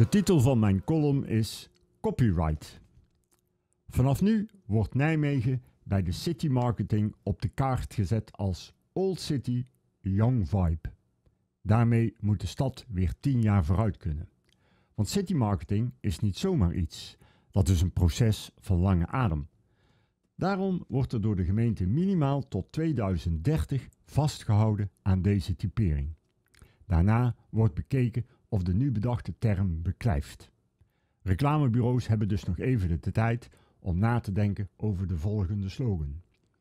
De titel van mijn column is Copyright. Vanaf nu wordt Nijmegen bij de city marketing op de kaart gezet als Old City Young Vibe. Daarmee moet de stad weer 10 jaar vooruit kunnen. Want city marketing is niet zomaar iets. Dat is een proces van lange adem. Daarom wordt er door de gemeente minimaal tot 2030 vastgehouden aan deze typering. Daarna wordt bekeken of de nu bedachte term beklijft. Reclamebureaus hebben dus nog even de tijd om na te denken over de volgende slogan.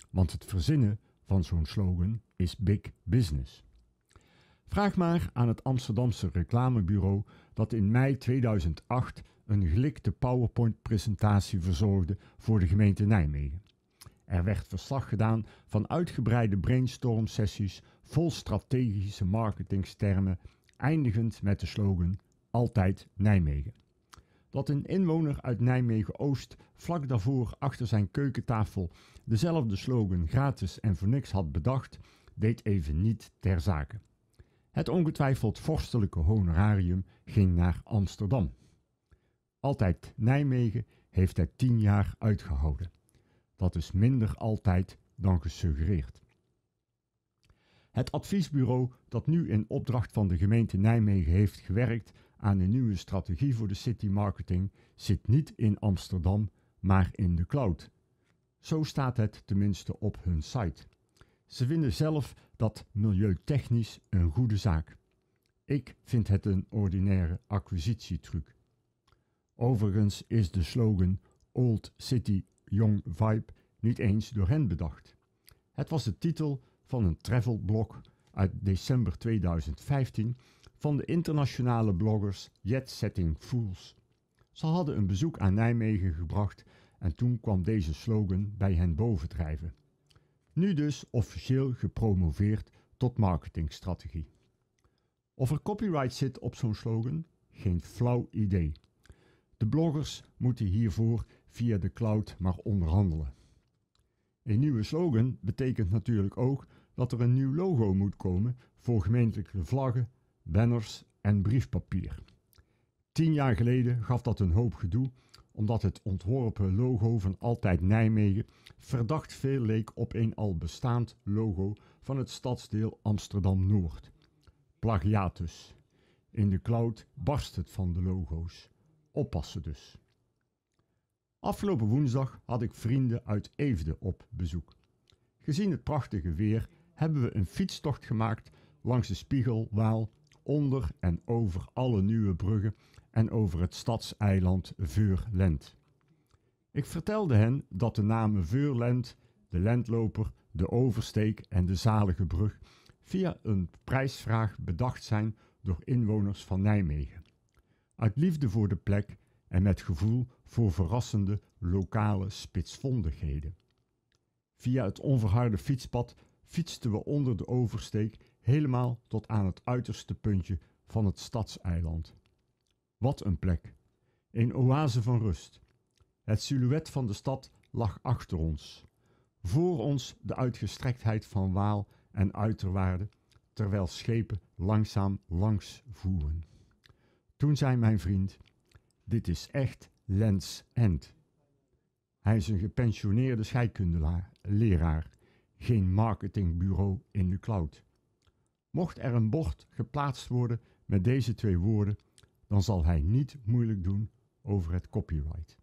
Want het verzinnen van zo'n slogan is big business. Vraag maar aan het Amsterdamse reclamebureau dat in mei 2008 een gelikte PowerPoint-presentatie verzorgde voor de gemeente Nijmegen. Er werd verslag gedaan van uitgebreide brainstorm-sessies vol strategische marketingstermen eindigend met de slogan Altijd Nijmegen. Dat een inwoner uit Nijmegen-Oost vlak daarvoor achter zijn keukentafel dezelfde slogan gratis en voor niks had bedacht, deed even niet ter zake. Het ongetwijfeld vorstelijke honorarium ging naar Amsterdam. Altijd Nijmegen heeft het tien jaar uitgehouden. Dat is minder altijd dan gesuggereerd. Het adviesbureau dat nu in opdracht van de gemeente Nijmegen heeft gewerkt aan een nieuwe strategie voor de city marketing zit niet in Amsterdam, maar in de cloud. Zo staat het tenminste op hun site. Ze vinden zelf dat milieutechnisch een goede zaak. Ik vind het een ordinaire acquisitietruc. Overigens is de slogan Old City Young Vibe niet eens door hen bedacht. Het was de titel van een travelblog uit december 2015 van de internationale bloggers Jet Setting Fools. Ze hadden een bezoek aan Nijmegen gebracht en toen kwam deze slogan bij hen bovendrijven. Nu dus officieel gepromoveerd tot marketingstrategie. Of er copyright zit op zo'n slogan? Geen flauw idee. De bloggers moeten hiervoor via de cloud maar onderhandelen. Een nieuwe slogan betekent natuurlijk ook dat er een nieuw logo moet komen voor gemeentelijke vlaggen, banners en briefpapier. Tien jaar geleden gaf dat een hoop gedoe, omdat het ontworpen logo van Altijd Nijmegen verdacht veel leek op een al bestaand logo van het stadsdeel Amsterdam-Noord. Plagiatus. In de cloud barst het van de logo's. Oppassen dus. Afgelopen woensdag had ik vrienden uit Eefde op bezoek. Gezien het prachtige weer hebben we een fietstocht gemaakt langs de Spiegelwaal, onder en over alle nieuwe bruggen en over het stadseiland Veurlent. Ik vertelde hen dat de namen Veurland, de Lentloper, de Oversteek en de Zalige Brug via een prijsvraag bedacht zijn door inwoners van Nijmegen. Uit liefde voor de plek en met gevoel voor verrassende lokale spitsvondigheden. Via het onverharde fietspad fietsten we onder de oversteek helemaal tot aan het uiterste puntje van het stadseiland. Wat een plek! Een oase van rust. Het silhouet van de stad lag achter ons. Voor ons de uitgestrektheid van Waal en uiterwaarden, terwijl schepen langzaam langs voeren. Toen zei mijn vriend: Dit is echt Lens End. Hij is een gepensioneerde leraar geen marketingbureau in de cloud. Mocht er een bord geplaatst worden met deze twee woorden, dan zal hij niet moeilijk doen over het copyright.